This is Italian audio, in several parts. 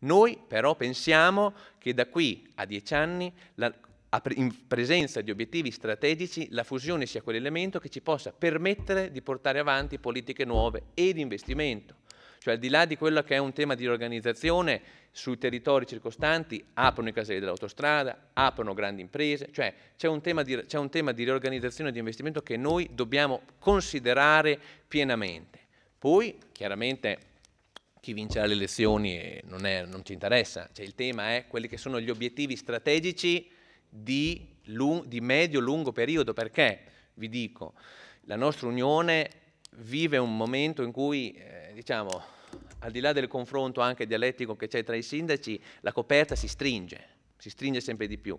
Noi però pensiamo che da qui a dieci anni, la, a, in presenza di obiettivi strategici, la fusione sia quell'elemento che ci possa permettere di portare avanti politiche nuove e di investimento. Cioè al di là di quello che è un tema di organizzazione, sui territori circostanti aprono i caselli dell'autostrada, aprono grandi imprese, cioè c'è un, un, tema di riorganizzazione e di investimento che noi dobbiamo considerare pienamente. Poi chiaramente chi vincerà le elezioni non, è, non ci interessa, cioè, il tema è quelli che sono gli obiettivi strategici di, di medio-lungo periodo, perché vi dico, la nostra Unione vive un momento in cui, eh, diciamo, al di là del confronto anche dialettico che c'è tra i sindaci, la coperta si stringe, si stringe sempre di più.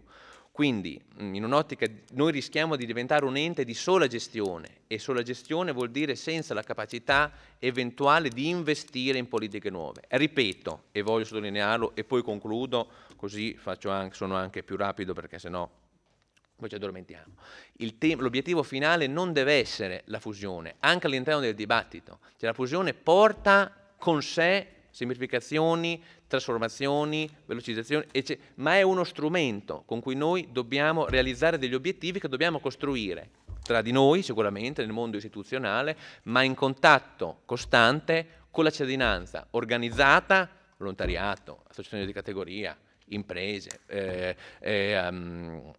Quindi mm, in un'ottica noi rischiamo di diventare un ente di sola gestione e sola gestione vuol dire senza la capacità eventuale di investire in politiche nuove. Ripeto, e voglio sottolinearlo e poi concludo, così anche, sono anche più rapido perché sennò poi ci addormentiamo. l'obiettivo finale non deve essere la fusione, anche all'interno del dibattito. Cioè, la fusione porta con sé semplificazioni, trasformazioni, velocizzazioni, eccetera. ma è uno strumento con cui noi dobbiamo realizzare degli obiettivi che dobbiamo costruire tra di noi sicuramente, nel mondo istituzionale, ma in contatto costante con la cittadinanza organizzata, volontariato, associazioni di categoria, imprese, eh, eh, um,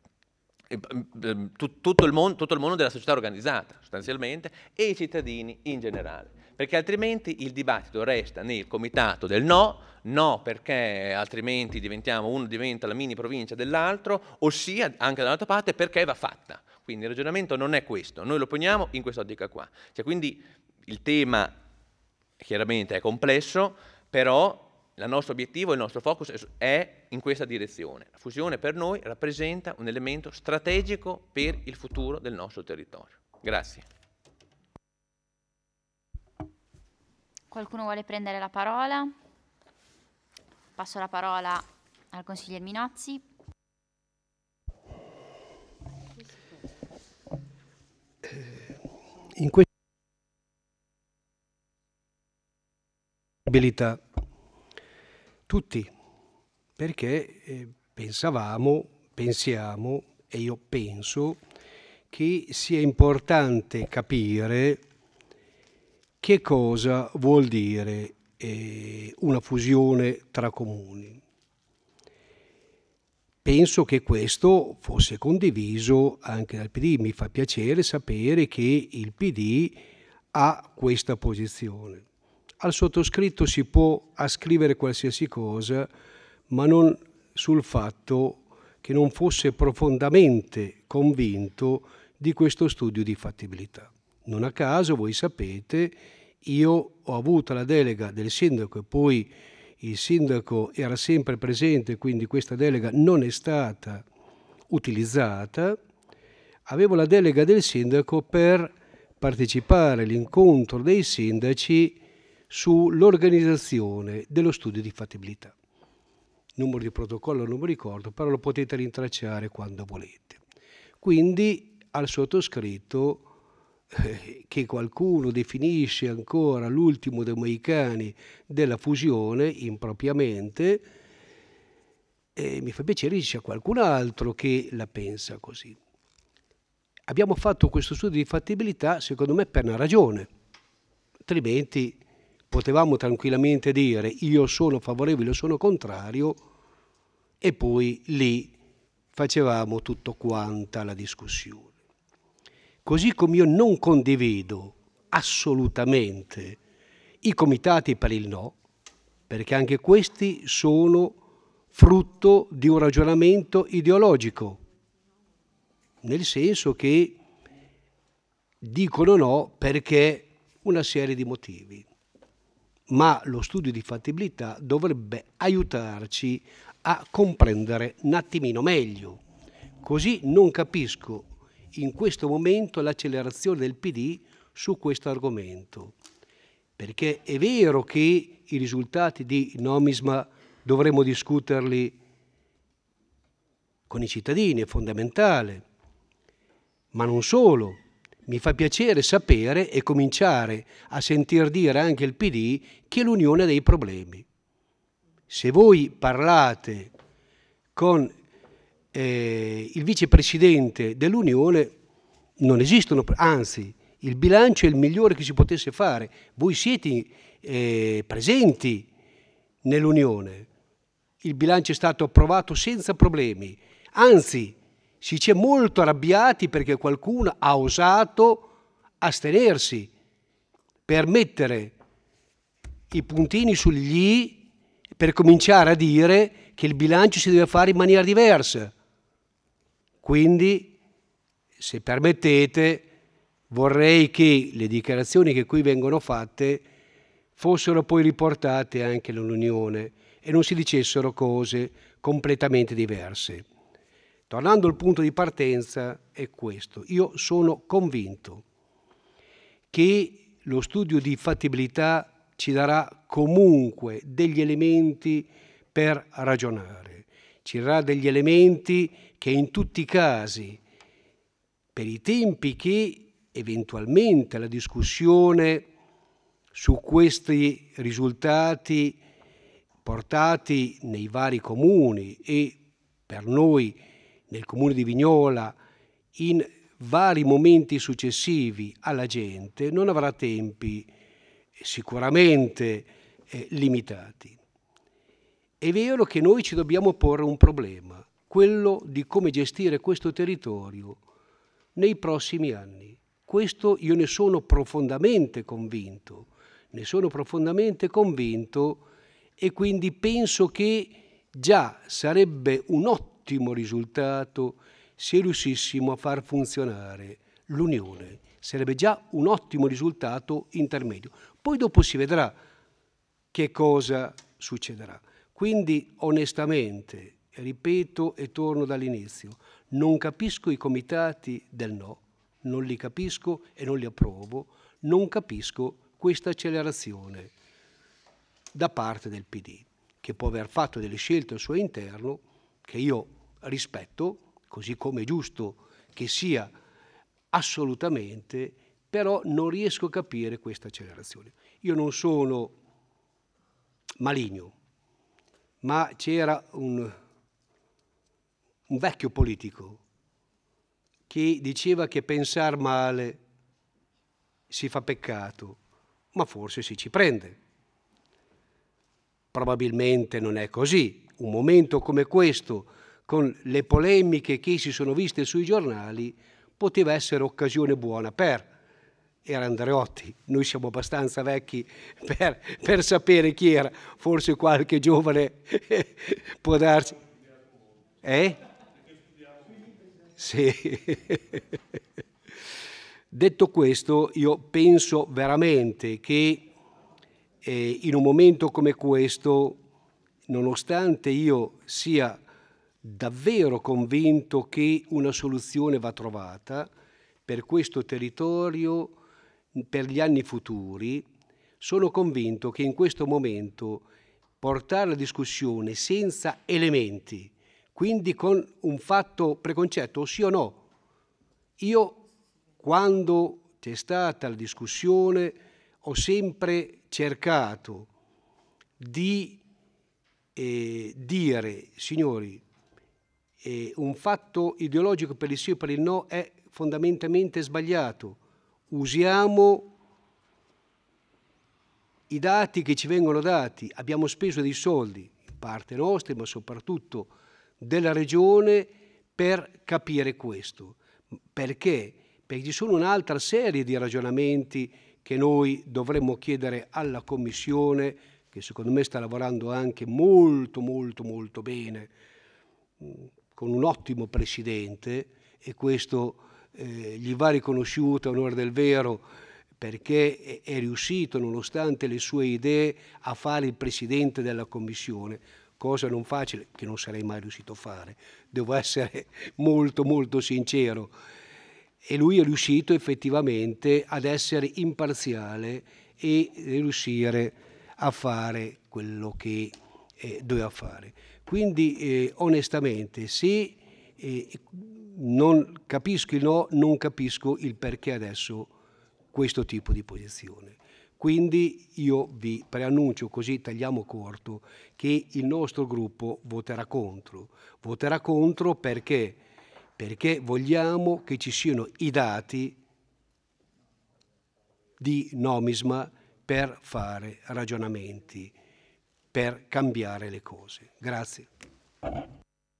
tutto, il mondo, tutto il mondo della società organizzata sostanzialmente e i cittadini in generale perché altrimenti il dibattito resta nel comitato del no, no perché altrimenti uno diventa la mini provincia dell'altro, ossia anche dall'altra parte perché va fatta. Quindi il ragionamento non è questo, noi lo poniamo in quest'ottica qua. Cioè, quindi il tema chiaramente è complesso, però il nostro obiettivo, il nostro focus è in questa direzione. La fusione per noi rappresenta un elemento strategico per il futuro del nostro territorio. Grazie. Qualcuno vuole prendere la parola? Passo la parola al consigliere Minozzi. Eh, in questa tutti, perché eh, pensavamo, pensiamo e io penso che sia importante capire che cosa vuol dire eh, una fusione tra comuni. Penso che questo fosse condiviso anche dal PD. Mi fa piacere sapere che il PD ha questa posizione. Al sottoscritto si può ascrivere qualsiasi cosa, ma non sul fatto che non fosse profondamente convinto di questo studio di fattibilità. Non a caso, voi sapete, io ho avuto la delega del sindaco e poi il sindaco era sempre presente, quindi questa delega non è stata utilizzata. Avevo la delega del sindaco per partecipare all'incontro dei sindaci sull'organizzazione dello studio di fattibilità. Numero di protocollo non mi ricordo, però lo potete rintracciare quando volete. Quindi al sottoscritto eh, che qualcuno definisce ancora l'ultimo dei moicani della fusione impropriamente, mi fa piacere che c'è qualcun altro che la pensa così. Abbiamo fatto questo studio di fattibilità, secondo me, per una ragione, altrimenti potevamo tranquillamente dire io sono favorevole o sono contrario e poi lì facevamo tutto quanta la discussione. Così come io non condivido assolutamente i comitati per il no, perché anche questi sono frutto di un ragionamento ideologico, nel senso che dicono no perché una serie di motivi. Ma lo studio di fattibilità dovrebbe aiutarci a comprendere un attimino meglio. Così non capisco in questo momento l'accelerazione del PD su questo argomento. Perché è vero che i risultati di Nomisma dovremo discuterli con i cittadini, è fondamentale, ma non solo. Mi fa piacere sapere e cominciare a sentir dire anche il PD che l'Unione ha dei problemi. Se voi parlate con eh, il vicepresidente dell'Unione non esistono, anzi il bilancio è il migliore che si potesse fare. Voi siete eh, presenti nell'Unione, il bilancio è stato approvato senza problemi, anzi si c'è molto arrabbiati perché qualcuno ha osato astenersi per mettere i puntini sugli i per cominciare a dire che il bilancio si deve fare in maniera diversa. Quindi, se permettete, vorrei che le dichiarazioni che qui vengono fatte fossero poi riportate anche all'Unione e non si dicessero cose completamente diverse. Tornando al punto di partenza è questo. Io sono convinto che lo studio di fattibilità ci darà comunque degli elementi per ragionare, ci darà degli elementi che in tutti i casi, per i tempi che eventualmente la discussione su questi risultati portati nei vari comuni e per noi nel comune di Vignola in vari momenti successivi alla gente non avrà tempi sicuramente eh, limitati. È vero che noi ci dobbiamo porre un problema, quello di come gestire questo territorio nei prossimi anni. Questo io ne sono profondamente convinto, ne sono profondamente convinto e quindi penso che già sarebbe un ottimo risultato se riuscissimo a far funzionare l'Unione. Sarebbe già un ottimo risultato intermedio. Poi dopo si vedrà che cosa succederà. Quindi onestamente ripeto e torno dall'inizio, non capisco i comitati del no, non li capisco e non li approvo, non capisco questa accelerazione da parte del PD, che può aver fatto delle scelte al suo interno che io rispetto, così come è giusto che sia assolutamente, però non riesco a capire questa accelerazione. Io non sono maligno, ma c'era un un vecchio politico che diceva che pensare male si fa peccato, ma forse si ci prende. Probabilmente non è così. Un momento come questo, con le polemiche che si sono viste sui giornali, poteva essere occasione buona per era Andreotti, noi siamo abbastanza vecchi per, per sapere chi era, forse qualche giovane può darsi. Eh? se... Detto questo, io penso veramente che eh, in un momento come questo, nonostante io sia davvero convinto che una soluzione va trovata per questo territorio, per gli anni futuri, sono convinto che in questo momento portare la discussione senza elementi quindi con un fatto preconcetto, sì o no. Io quando c'è stata la discussione ho sempre cercato di eh, dire, signori, eh, un fatto ideologico per il sì o per il no è fondamentalmente sbagliato. Usiamo i dati che ci vengono dati, abbiamo speso dei soldi, parte nostra, ma soprattutto della regione per capire questo. Perché? Perché ci sono un'altra serie di ragionamenti che noi dovremmo chiedere alla Commissione, che secondo me sta lavorando anche molto molto molto bene, mm, con un ottimo Presidente e questo eh, gli va riconosciuto onore del vero perché è riuscito, nonostante le sue idee, a fare il Presidente della Commissione cosa non facile che non sarei mai riuscito a fare, devo essere molto molto sincero. E lui è riuscito effettivamente ad essere imparziale e riuscire a fare quello che eh, doveva fare. Quindi eh, onestamente sì, eh, non capisco il no, non capisco il perché adesso questo tipo di posizione. Quindi io vi preannuncio così tagliamo corto che il nostro gruppo voterà contro. Voterà contro perché? Perché vogliamo che ci siano i dati di nomisma per fare ragionamenti, per cambiare le cose. Grazie.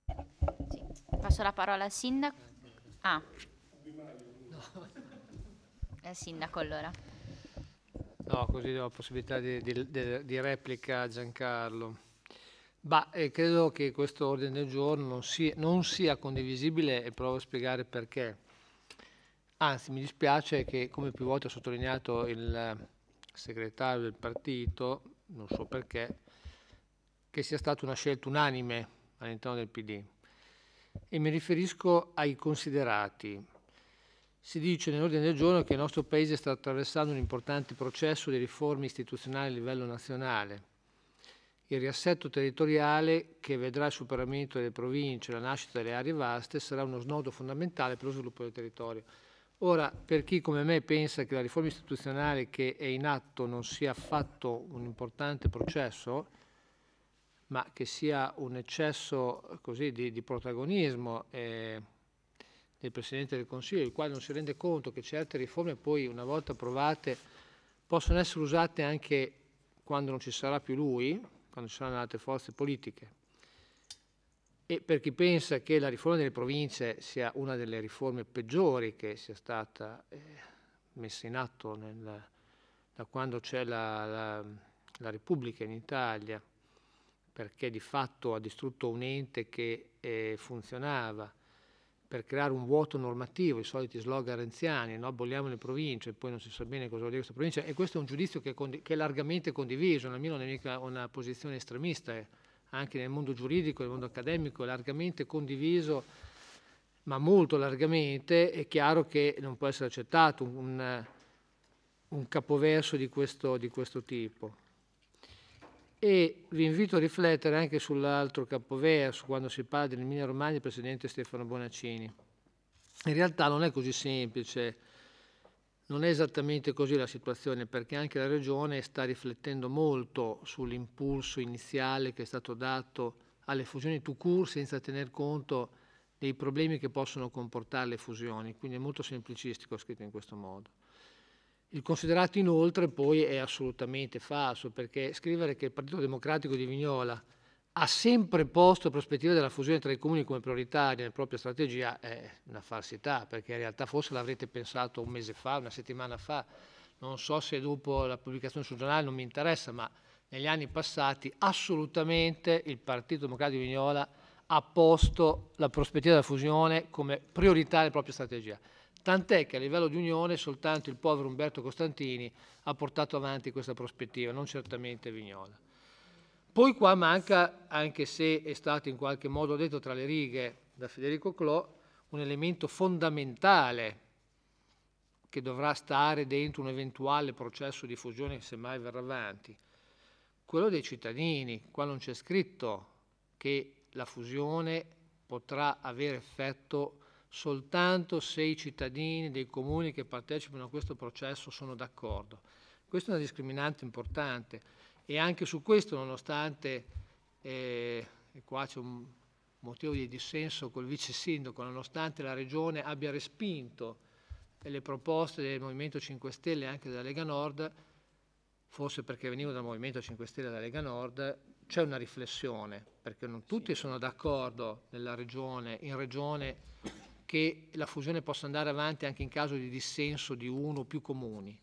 Sì, passo la parola al sindaco. Ah. Al sindaco allora. No, così do la possibilità di, di, di replica a Giancarlo. Ma eh, credo che questo ordine del giorno non sia, non sia condivisibile e provo a spiegare perché. Anzi, mi dispiace che, come più volte ha sottolineato il segretario del partito, non so perché, che sia stata una scelta unanime all'interno del PD. E mi riferisco ai considerati. Si dice nell'ordine del giorno che il nostro Paese sta attraversando un importante processo di riforme istituzionali a livello nazionale. Il riassetto territoriale, che vedrà il superamento delle province e la nascita delle aree vaste, sarà uno snodo fondamentale per lo sviluppo del territorio. Ora, per chi come me pensa che la riforma istituzionale che è in atto non sia affatto un importante processo, ma che sia un eccesso così, di, di, protagonismo, eh, del Presidente del Consiglio, il quale non si rende conto che certe riforme poi una volta approvate possono essere usate anche quando non ci sarà più lui, quando ci saranno altre forze politiche. E per chi pensa che la riforma delle province sia una delle riforme peggiori che sia stata eh, messa in atto nel, da quando c'è la, la, la, Repubblica in Italia, perché di fatto ha distrutto un ente che eh, funzionava, per creare un vuoto normativo, i soliti slogan renziani, no? aboliamo le province, e poi non si sa bene cosa vuol dire questa provincia, e questo è un giudizio che, che è largamente condiviso, la mia non è mica una posizione estremista, eh. anche nel mondo giuridico, nel mondo accademico, è largamente condiviso, ma molto largamente, è chiaro che non può essere accettato un, un capoverso di questo, di questo tipo e vi invito a riflettere anche sull'altro capovea, su quando si parla dell'Emilia Romagna, del presidente Stefano Bonaccini. In realtà non è così semplice, non è esattamente così la situazione, perché anche la Regione sta riflettendo molto sull'impulso iniziale che è stato dato alle fusioni to cure senza tener conto dei problemi che possono comportare le fusioni, quindi è molto semplicistico scritto in questo modo. Il considerato inoltre poi è assolutamente falso perché scrivere che il Partito Democratico di Vignola ha sempre posto la prospettiva della fusione tra i comuni come prioritaria nella propria strategia è una falsità perché in realtà forse l'avrete pensato un mese fa, una settimana fa, non so se dopo la pubblicazione sul giornale non mi interessa, ma negli anni passati assolutamente il Partito Democratico di Vignola ha posto la prospettiva della fusione come prioritaria nella propria strategia. Tant'è che a livello di Unione soltanto il povero Umberto Costantini ha portato avanti questa prospettiva, non certamente Vignola. Poi qua manca, anche se è stato in qualche modo detto tra le righe da Federico Clò, un elemento fondamentale che dovrà stare dentro un eventuale processo di fusione se mai verrà avanti, quello dei cittadini. Qua non c'è scritto che la fusione potrà avere effetto soltanto se i cittadini dei comuni che partecipano a questo processo sono d'accordo. Questa è una discriminante importante e anche su questo, nonostante, eh, e qua c'è un motivo di dissenso col vice sindaco, nonostante la Regione abbia respinto le proposte del Movimento 5 Stelle e anche della Lega Nord, forse perché venivo dal Movimento 5 Stelle e dalla Lega Nord, c'è una riflessione, perché non tutti sono d'accordo nella Regione, in Regione che la fusione possa andare avanti anche in caso di dissenso di uno o più comuni.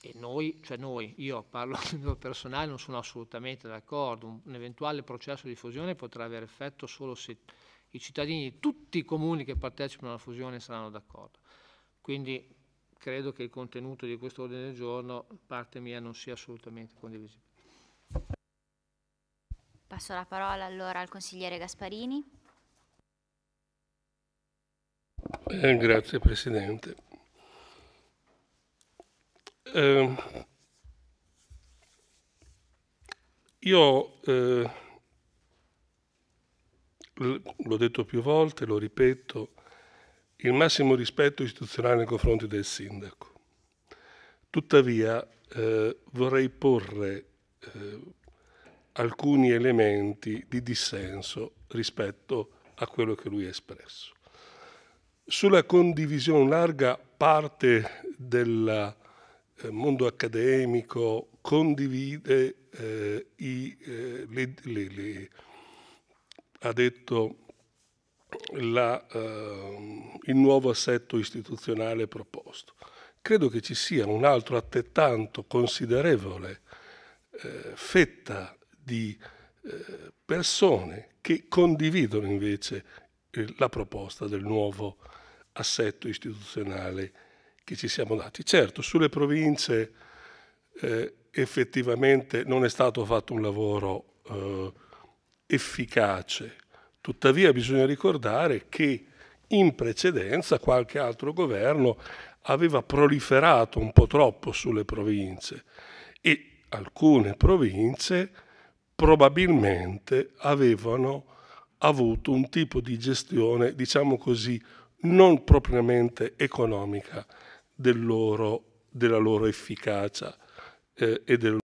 E noi, cioè noi, io parlo a livello personale, non sono assolutamente d'accordo. Un, un eventuale processo di fusione potrà avere effetto solo se i cittadini di tutti i comuni che partecipano alla fusione saranno d'accordo. Quindi credo che il contenuto di questo ordine del giorno, parte mia, non sia assolutamente condivisibile. Passo la parola allora al consigliere Gasparini. Eh, grazie Presidente. Eh, io eh, l'ho detto più volte, lo ripeto, il massimo rispetto istituzionale nei confronti del sindaco. Tuttavia eh, vorrei porre eh, alcuni elementi di dissenso rispetto a quello che lui ha espresso. Sulla condivisione larga parte del eh, mondo accademico condivide eh, i, eh, le, le, le, ha detto la, eh, il nuovo assetto istituzionale proposto. Credo che ci sia un altro altrettanto considerevole eh, fetta di eh, persone che condividono invece eh, la proposta del nuovo assetto istituzionale che ci siamo dati. Certo, sulle province eh, effettivamente non è stato fatto un lavoro eh, efficace, tuttavia bisogna ricordare che in precedenza qualche altro governo aveva proliferato un po' troppo sulle province e alcune province probabilmente avevano avuto un tipo di gestione, diciamo così, non propriamente economica del loro, della loro efficacia eh, e del